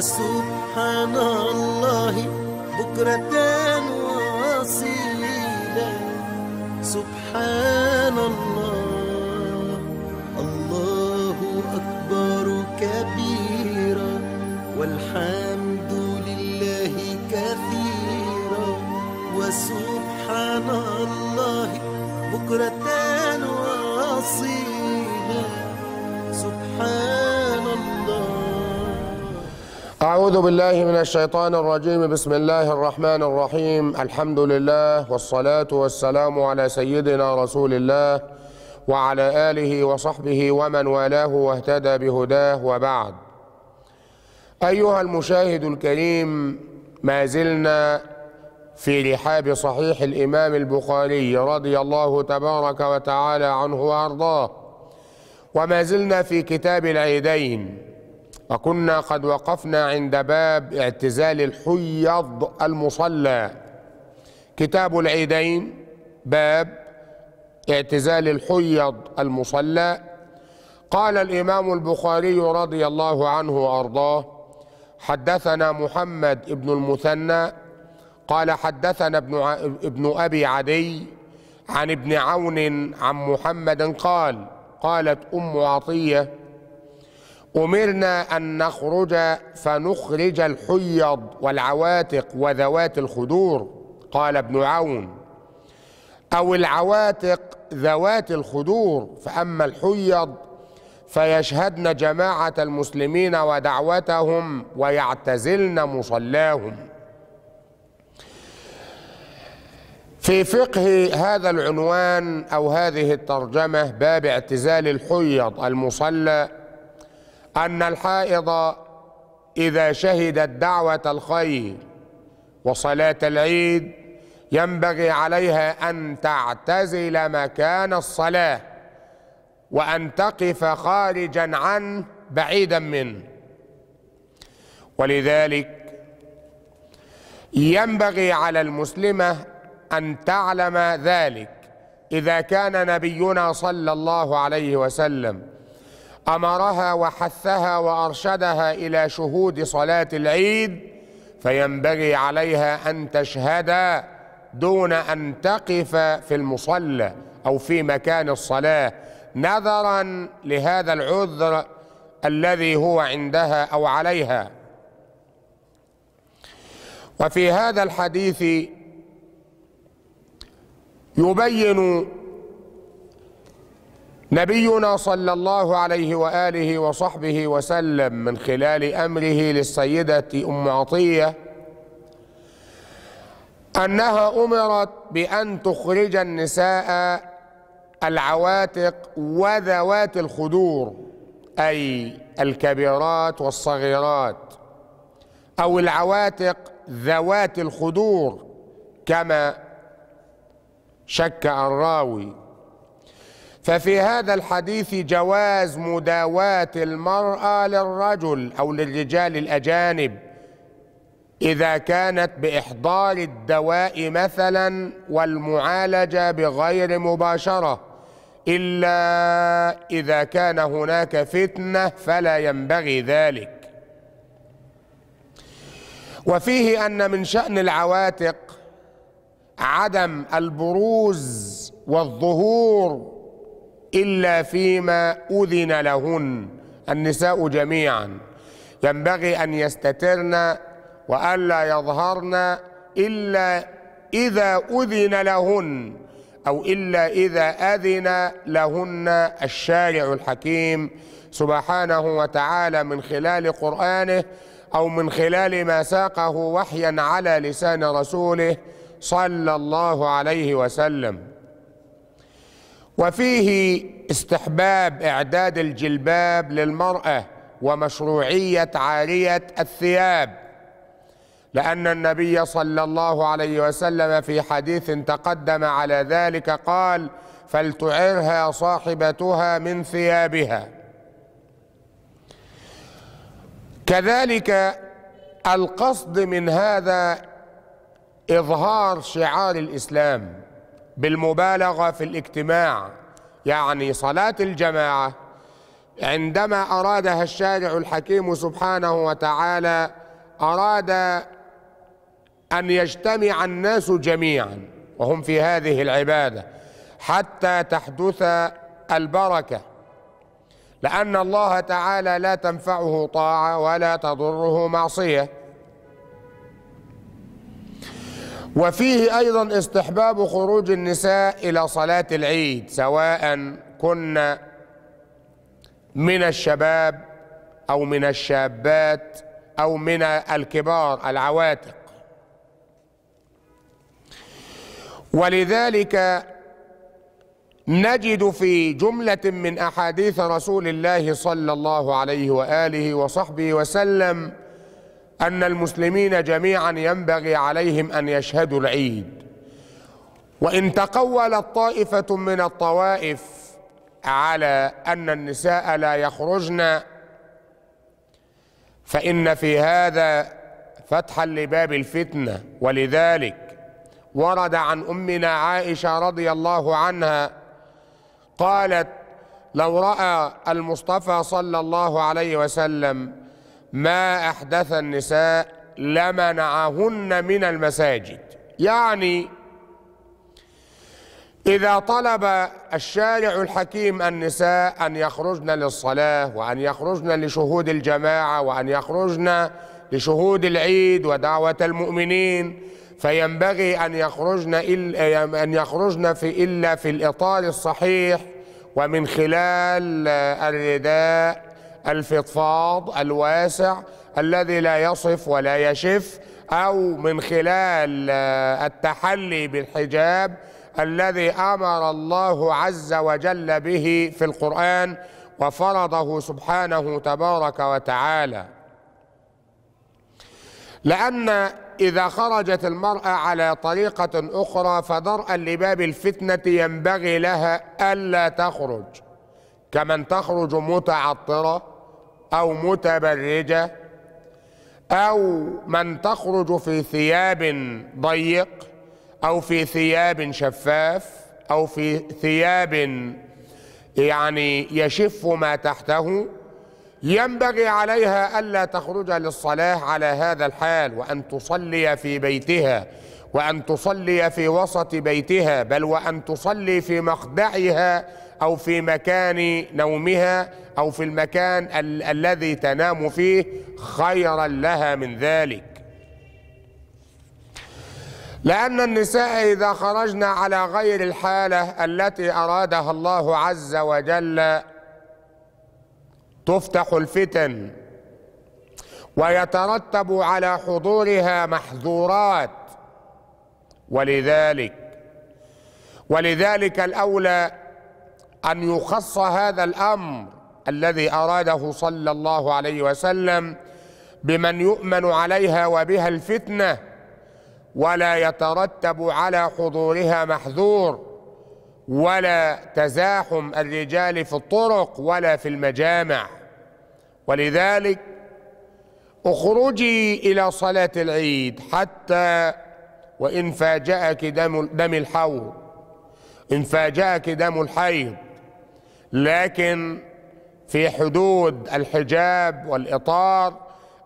وسبحان الله بكرة تاني أعوذ بالله من الشيطان الرجيم بسم الله الرحمن الرحيم الحمد لله والصلاة والسلام على سيدنا رسول الله وعلى آله وصحبه ومن والاه واهتدى بهداه وبعد أيها المشاهد الكريم ما زلنا في رحاب صحيح الإمام البخاري رضي الله تبارك وتعالى عنه وأرضاه وما زلنا في كتاب العيدين وكنا قد وقفنا عند باب اعتزال الحيض المصلى كتاب العيدين باب اعتزال الحيض المصلى قال الامام البخاري رضي الله عنه وارضاه حدثنا محمد بن المثنى قال حدثنا ابن ابن ابي عدي عن ابن عون عن محمد قال قالت ام عطيه أمرنا أن نخرج فنخرج الحيض والعواتق وذوات الخدور قال ابن عون أو العواتق ذوات الخدور فأما الحيض فيشهدن جماعة المسلمين ودعوتهم ويعتزلن مصلاهم في فقه هذا العنوان أو هذه الترجمة باب اعتزال الحيض المصلى ان الحائض اذا شهدت دعوه الخير وصلاه العيد ينبغي عليها ان تعتزل مكان الصلاه وان تقف خارجا عنه بعيدا منه ولذلك ينبغي على المسلمه ان تعلم ذلك اذا كان نبينا صلى الله عليه وسلم امرها وحثها وارشدها الى شهود صلاه العيد فينبغي عليها ان تشهد دون ان تقف في المصلى او في مكان الصلاه نذرا لهذا العذر الذي هو عندها او عليها وفي هذا الحديث يبين نبينا صلى الله عليه وآله وصحبه وسلم من خلال أمره للسيدة أم عطية أنها أمرت بأن تخرج النساء العواتق وذوات الخدور أي الكبيرات والصغيرات أو العواتق ذوات الخدور كما شك الراوي ففي هذا الحديث جواز مداواة المرأة للرجل أو للرجال الأجانب إذا كانت بإحضار الدواء مثلا والمعالجة بغير مباشرة إلا إذا كان هناك فتنة فلا ينبغي ذلك وفيه أن من شأن العواتق عدم البروز والظهور إلا فيما أذن لهن النساء جميعا ينبغي أن يستترن وألا يظهرن إلا إذا أذن لهن أو إلا إذا أذن لهن الشارع الحكيم سبحانه وتعالى من خلال قرآنه أو من خلال ما ساقه وحيا على لسان رسوله صلى الله عليه وسلم وفيه استحباب اعداد الجلباب للمراه ومشروعيه عاريه الثياب لان النبي صلى الله عليه وسلم في حديث تقدم على ذلك قال فلتعرها صاحبتها من ثيابها كذلك القصد من هذا اظهار شعار الاسلام بالمبالغه في الاجتماع يعني صلاه الجماعه عندما ارادها الشارع الحكيم سبحانه وتعالى اراد ان يجتمع الناس جميعا وهم في هذه العباده حتى تحدث البركه لان الله تعالى لا تنفعه طاعه ولا تضره معصيه وفيه أيضا استحباب خروج النساء إلى صلاة العيد سواء كن من الشباب أو من الشابات أو من الكبار العواتق ولذلك نجد في جملة من أحاديث رسول الله صلى الله عليه وآله وصحبه وسلم أن المسلمين جميعا ينبغي عليهم أن يشهدوا العيد وإن تقولت طائفة من الطوائف على أن النساء لا يخرجن فإن في هذا فتحا لباب الفتنة ولذلك ورد عن أمنا عائشة رضي الله عنها قالت لو رأى المصطفى صلى الله عليه وسلم ما أحدث النساء لمنعهن من المساجد يعني إذا طلب الشارع الحكيم النساء أن يخرجن للصلاة وأن يخرجن لشهود الجماعة وأن يخرجن لشهود العيد ودعوة المؤمنين فينبغي أن يخرجن إلا أن يخرجن في إلا في الإطار الصحيح ومن خلال الرداء الفضفاض الواسع الذي لا يصف ولا يشف او من خلال آه، التحلي بالحجاب الذي امر الله عز وجل به في القران وفرضه سبحانه تبارك وتعالى لان اذا خرجت المراه على طريقه اخرى فدرءا لباب الفتنه ينبغي لها الا تخرج كمن تخرج متعطره أو متبرجة أو من تخرج في ثياب ضيق أو في ثياب شفاف أو في ثياب يعني يشف ما تحته ينبغي عليها ألا تخرج للصلاة على هذا الحال وأن تصلي في بيتها وأن تصلي في وسط بيتها بل وأن تصلي في مخدعها او في مكان نومها او في المكان ال الذي تنام فيه خيرا لها من ذلك لأن النساء إذا خرجن على غير الحالة التي أرادها الله عز وجل تفتح الفتن ويترتب على حضورها محظورات ولذلك ولذلك الأولى ان يخص هذا الامر الذي اراده صلى الله عليه وسلم بمن يؤمن عليها وبها الفتنه ولا يترتب على حضورها محذور ولا تزاحم الرجال في الطرق ولا في المجامع ولذلك اخرجي الى صلاه العيد حتى وان فاجاك دم دم الحوض ان فاجاك دم الحيض لكن في حدود الحجاب والاطار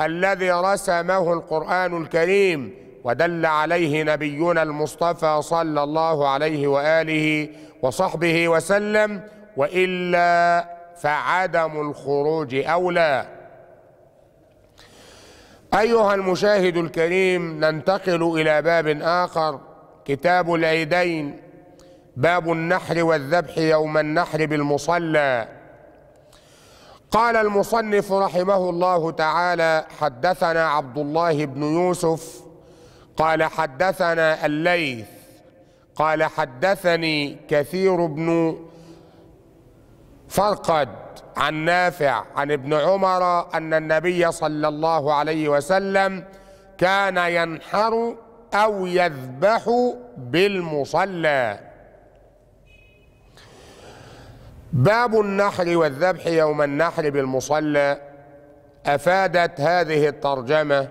الذي رسمه القران الكريم ودل عليه نبينا المصطفى صلى الله عليه واله وصحبه وسلم والا فعدم الخروج اولى ايها المشاهد الكريم ننتقل الى باب اخر كتاب العيدين باب النحر والذبح يوم النحر بالمصلى قال المصنف رحمه الله تعالى حدثنا عبد الله بن يوسف قال حدثنا الليث قال حدثني كثير بن فرقد عن نافع عن ابن عمر ان النبي صلى الله عليه وسلم كان ينحر او يذبح بالمصلى باب النحر والذبح يوم النحر بالمصلى افادت هذه الترجمه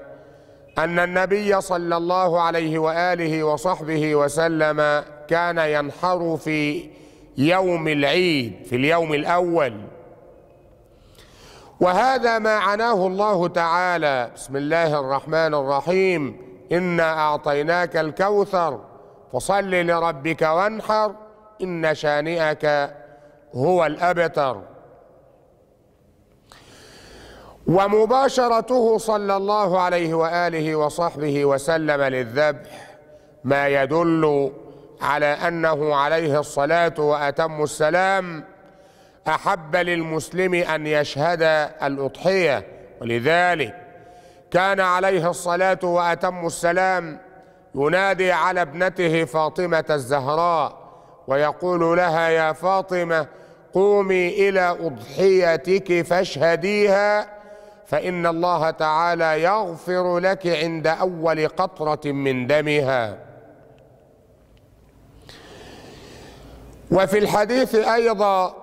ان النبي صلى الله عليه واله وصحبه وسلم كان ينحر في يوم العيد في اليوم الاول وهذا ما عناه الله تعالى بسم الله الرحمن الرحيم انا اعطيناك الكوثر فصل لربك وانحر ان شانئك هو الأبتر ومباشرته صلى الله عليه وآله وصحبه وسلم للذبح ما يدل على أنه عليه الصلاة وأتم السلام أحب للمسلم أن يشهد الأضحية ولذلك كان عليه الصلاة وأتم السلام ينادي على ابنته فاطمة الزهراء ويقول لها يا فاطمه قومي الى اضحيتك فاشهديها فان الله تعالى يغفر لك عند اول قطره من دمها وفي الحديث ايضا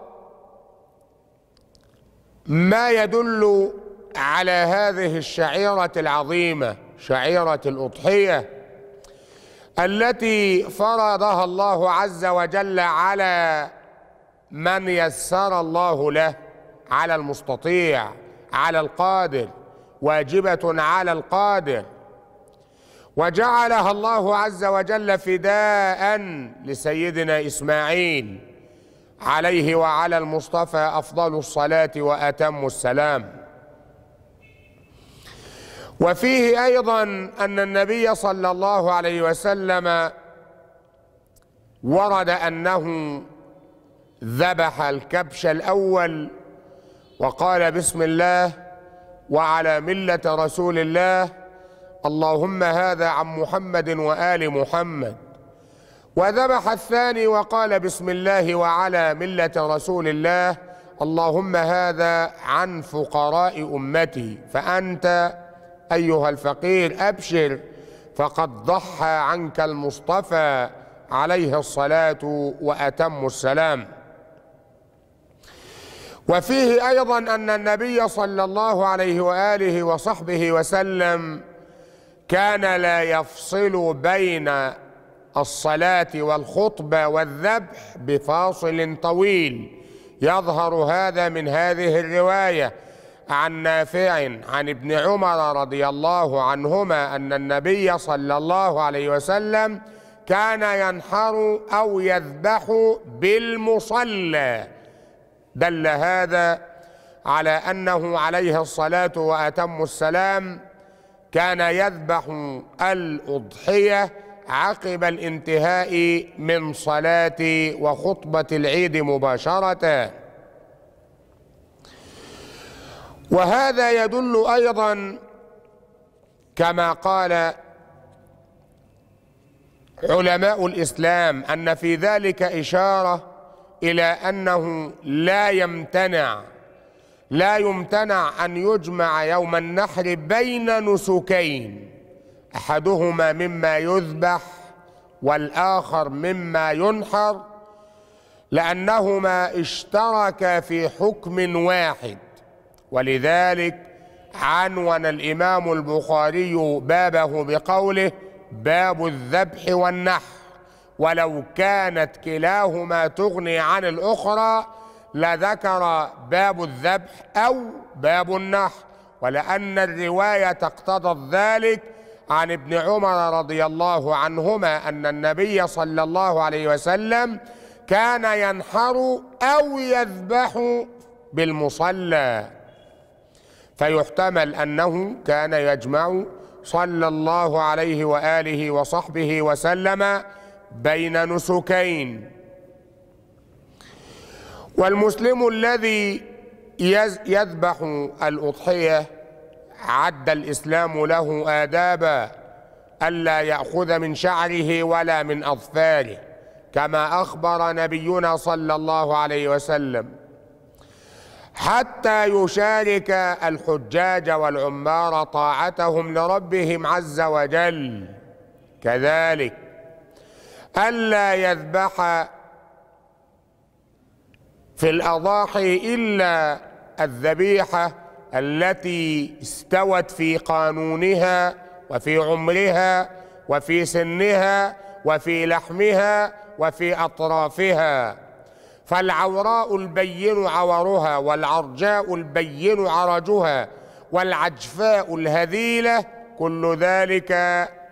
ما يدل على هذه الشعيره العظيمه شعيره الاضحيه التي فرضها الله عز وجل على من يسر الله له على المستطيع على القادر واجبة على القادر وجعلها الله عز وجل فداء لسيدنا إسماعيل عليه وعلى المصطفى أفضل الصلاة وأتم السلام وفيه ايضا ان النبي صلى الله عليه وسلم ورد انه ذبح الكبش الاول وقال بسم الله وعلى مله رسول الله اللهم هذا عن محمد وال محمد وذبح الثاني وقال بسم الله وعلى مله رسول الله اللهم هذا عن فقراء امتي فانت أيها الفقير أبشر فقد ضحى عنك المصطفى عليه الصلاة وأتم السلام وفيه أيضا أن النبي صلى الله عليه وآله وصحبه وسلم كان لا يفصل بين الصلاة والخطبة والذبح بفاصل طويل يظهر هذا من هذه الرواية عن نافع عن ابن عمر رضي الله عنهما أن النبي صلى الله عليه وسلم كان ينحر أو يذبح بالمصلى دل هذا على أنه عليه الصلاة وأتم السلام كان يذبح الأضحية عقب الانتهاء من صلاة وخطبة العيد مباشرةً وهذا يدل أيضا كما قال علماء الإسلام أن في ذلك إشارة إلى أنه لا يمتنع لا يمتنع أن يجمع يوم النحر بين نسكين أحدهما مما يذبح والآخر مما ينحر لأنهما اشتركا في حكم واحد ولذلك عنون الامام البخاري بابه بقوله باب الذبح والنحر ولو كانت كلاهما تغني عن الاخرى لذكر باب الذبح او باب النحر ولان الروايه اقتضت ذلك عن ابن عمر رضي الله عنهما ان النبي صلى الله عليه وسلم كان ينحر او يذبح بالمصلى فيحتمل انه كان يجمع صلى الله عليه واله وصحبه وسلم بين نسكين والمسلم الذي يذبح الاضحيه عد الاسلام له ادابا الا ياخذ من شعره ولا من اظفاره كما اخبر نبينا صلى الله عليه وسلم حتى يشارك الحجاج والعمار طاعتهم لربهم عز وجل كذلك ألا يذبح في الأضاحي إلا الذبيحة التي استوت في قانونها وفي عمرها وفي سنها وفي لحمها وفي أطرافها فالعوراء البين عورها والعرجاء البين عرجها والعجفاء الهذيله كل ذلك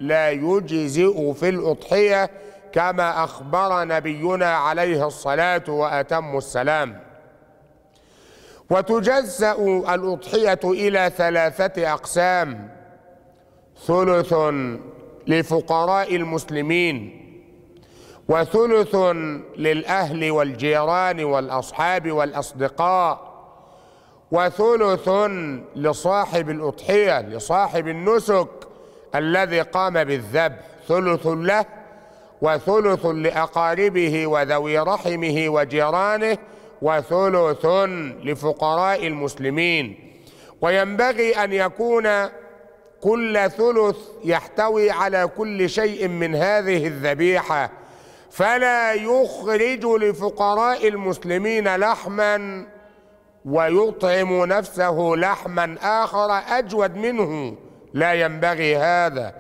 لا يجزئ في الاضحيه كما اخبر نبينا عليه الصلاه واتم السلام وتجزا الاضحيه الى ثلاثه اقسام ثلث لفقراء المسلمين وثلث للاهل والجيران والاصحاب والاصدقاء وثلث لصاحب الاضحيه لصاحب النسك الذي قام بالذبح ثلث له وثلث لاقاربه وذوي رحمه وجيرانه وثلث لفقراء المسلمين وينبغي ان يكون كل ثلث يحتوي على كل شيء من هذه الذبيحه فلا يخرج لفقراء المسلمين لحما ويطعم نفسه لحما آخر أجود منه لا ينبغي هذا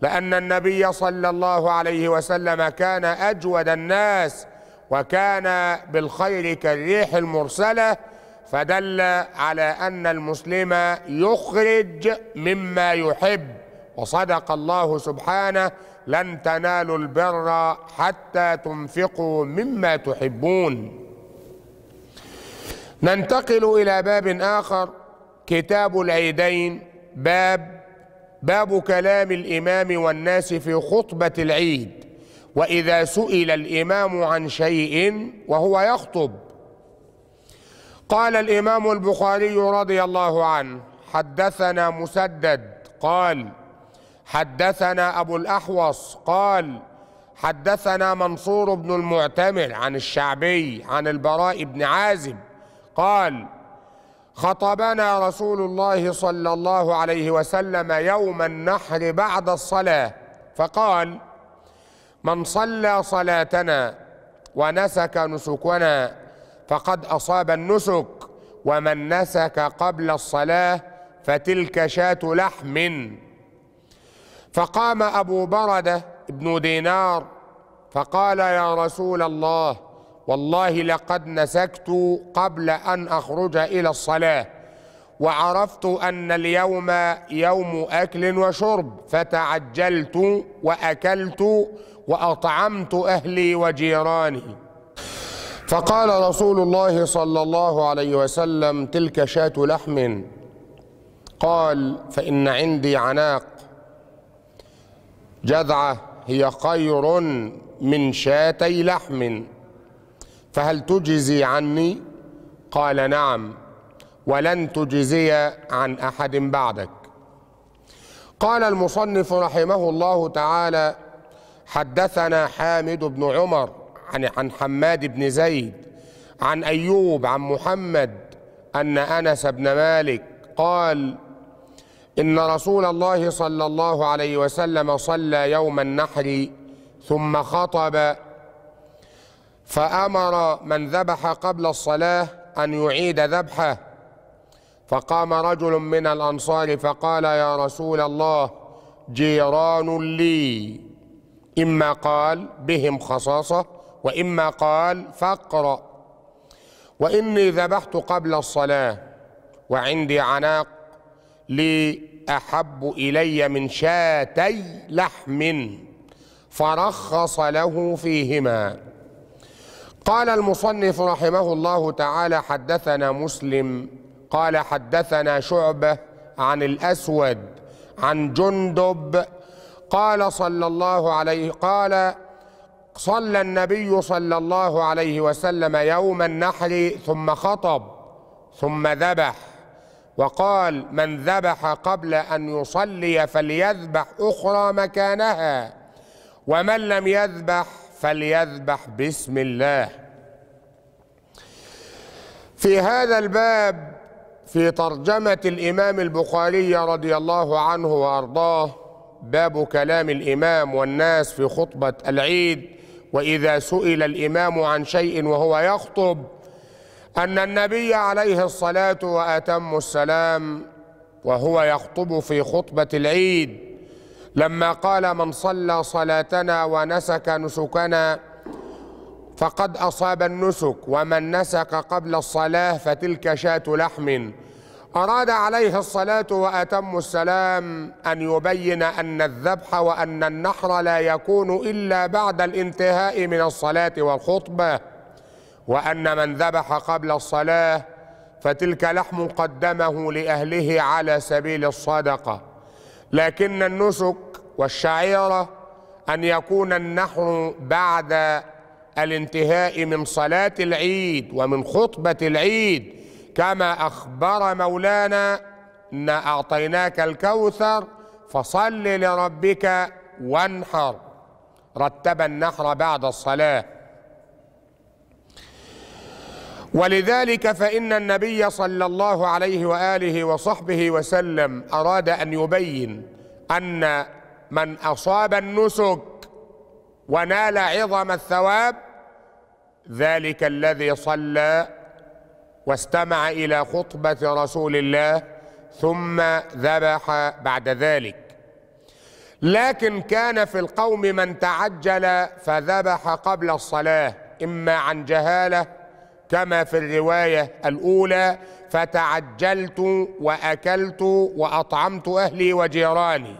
لأن النبي صلى الله عليه وسلم كان أجود الناس وكان بالخير كالريح المرسلة فدل على أن المسلم يخرج مما يحب وصدق الله سبحانه لن تنالوا البر حتى تنفقوا مما تحبون ننتقل الى باب اخر كتاب العيدين باب باب كلام الامام والناس في خطبه العيد واذا سئل الامام عن شيء وهو يخطب قال الامام البخاري رضي الله عنه حدثنا مسدد قال حدثنا أبو الأحوص قال حدثنا منصور بن المعتمر عن الشعبي عن البراء بن عازب قال خطبنا رسول الله صلى الله عليه وسلم يوم النحر بعد الصلاة فقال من صلى صلاتنا ونسك نسكنا فقد أصاب النسك ومن نسك قبل الصلاة فتلك شاة لحم فقام أبو بردة بن دينار فقال يا رسول الله والله لقد نسكت قبل أن أخرج إلى الصلاة وعرفت أن اليوم يوم أكل وشرب فتعجلت وأكلت وأطعمت أهلي وجيراني فقال رسول الله صلى الله عليه وسلم تلك شاة لحم قال فإن عندي عناق جذعة هي خير من شاتي لحم فهل تجزي عني قال نعم ولن تجزي عن أحد بعدك قال المصنف رحمه الله تعالى حدثنا حامد بن عمر عن, عن حماد بن زيد عن أيوب عن محمد أن أنس بن مالك قال إن رسول الله صلى الله عليه وسلم صلى يوم النحر ثم خطب فأمر من ذبح قبل الصلاة أن يعيد ذبحه فقام رجل من الأنصار فقال يا رسول الله جيران لي إما قال بهم خصاصة وإما قال فاقرأ وإني ذبحت قبل الصلاة وعندي عناق لأحب إلي من شاتي لحم فرخص له فيهما قال المصنف رحمه الله تعالى حدثنا مسلم قال حدثنا شعبة عن الأسود عن جندب قال صلى الله عليه قال صلى النبي صلى الله عليه وسلم يوم النحر ثم خطب ثم ذبح وقال من ذبح قبل أن يصلي فليذبح أخرى مكانها ومن لم يذبح فليذبح بسم الله في هذا الباب في ترجمة الإمام البخاري رضي الله عنه وأرضاه باب كلام الإمام والناس في خطبة العيد وإذا سئل الإمام عن شيء وهو يخطب ان النبي عليه الصلاه واتم السلام وهو يخطب في خطبه العيد لما قال من صلى صلاتنا ونسك نسكنا فقد اصاب النسك ومن نسك قبل الصلاه فتلك شاة لحم اراد عليه الصلاه واتم السلام ان يبين ان الذبح وان النحر لا يكون الا بعد الانتهاء من الصلاه والخطبه وأن من ذبح قبل الصلاة فتلك لحم قدمه لأهله على سبيل الصدقة لكن النسك والشعيرة أن يكون النحر بعد الانتهاء من صلاة العيد ومن خطبة العيد كما أخبر مولانا إن أعطيناك الكوثر فصل لربك وانحر رتب النحر بعد الصلاه ولذلك فإن النبي صلى الله عليه وآله وصحبه وسلم أراد أن يبين أن من أصاب النسك ونال عظم الثواب ذلك الذي صلى واستمع إلى خطبة رسول الله ثم ذبح بعد ذلك لكن كان في القوم من تعجل فذبح قبل الصلاة إما عن جهاله كما في الروايه الاولى فتعجلت واكلت واطعمت اهلي وجيراني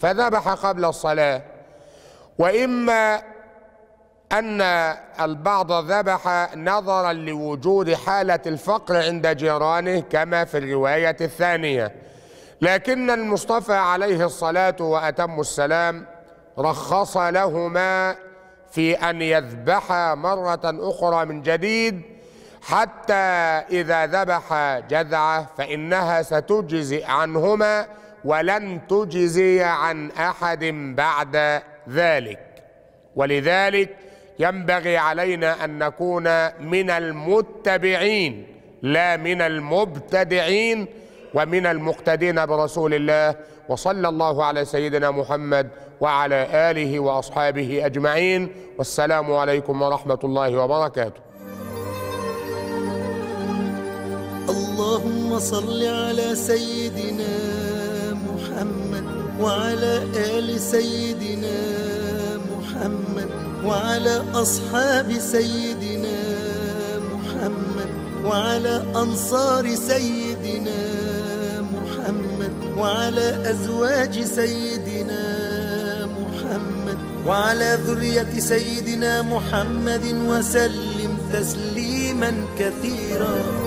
فذبح قبل الصلاه واما ان البعض ذبح نظرا لوجود حاله الفقر عند جيرانه كما في الروايه الثانيه لكن المصطفى عليه الصلاه واتم السلام رخص لهما في أن يذبح مرة أخرى من جديد حتى إذا ذبح جذعة فإنها ستجزئ عنهما ولن تجزي عن أحد بعد ذلك ولذلك ينبغي علينا أن نكون من المتبعين لا من المبتدعين ومن المقتدين برسول الله وصلى الله على سيدنا محمد وعلى آله وأصحابه أجمعين والسلام عليكم ورحمة الله وبركاته اللهم صل على سيدنا محمد وعلى آل سيدنا محمد وعلى أصحاب سيدنا محمد وعلى أنصار سيدنا وعلى أزواج سيدنا محمد وعلى ذرية سيدنا محمد وسلم تسليما كثيرا